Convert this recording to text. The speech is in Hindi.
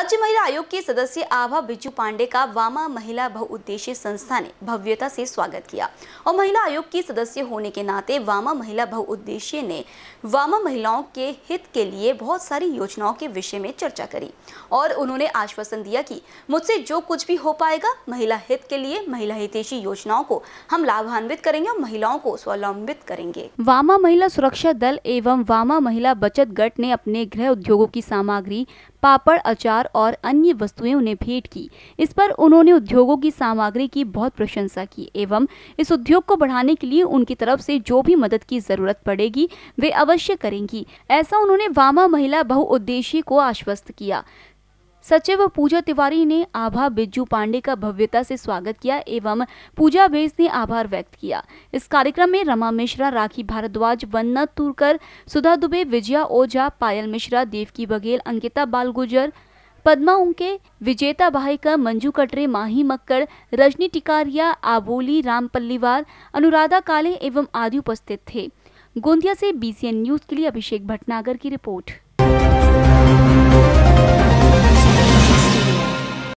राज्य महिला आयोग की सदस्य आभा बिजू पांडे का वामा महिला बहुउद्देशीय संस्था ने भव्यता से स्वागत किया और महिला आयोग की सदस्य होने के नाते वामा महिला बहुउद्देशीय ने वामा महिलाओं के हित के लिए बहुत सारी योजनाओं के विषय में चर्चा करी और उन्होंने आश्वासन दिया कि मुझसे जो कुछ भी हो पाएगा महिला हित के लिए महिला हितेशी योजनाओं को हम लाभान्वित करेंगे और महिलाओं को स्वलंबित करेंगे वामा महिला सुरक्षा दल एवं वामा महिला बचत गट ने अपने गृह उद्योगों की सामग्री पापड़ अचार और अन्य वस्तुएं उन्हें भेंट की इस पर उन्होंने उद्योगों की सामग्री की बहुत प्रशंसा की एवं इस उद्योग को बढ़ाने के लिए उनकी तरफ से जो भी मदद की जरूरत पड़ेगी वे अवश्य करेंगी ऐसा उन्होंने वामा महिला बहुउद्देशीय को आश्वस्त किया सचिव पूजा तिवारी ने आभा बिज्जू पांडे का भव्यता से स्वागत किया एवं पूजा बेस ने आभार व्यक्त किया इस कार्यक्रम में रमा मिश्रा राखी भारद्वाज वन्ना तुरकर सुधा दुबे विजया ओझा पायल मिश्रा देवकी बघेल अंकिता बालगुजर पद्मा उनके विजेता भाई का मंजू कटरे माही मक्कड़ रजनी टिकारिया आबोली राम पल्लीवार अनुराधा काले एवं आदि उपस्थित थे गोंदिया से बीसीएन न्यूज के लिए अभिषेक भटनागर की रिपोर्ट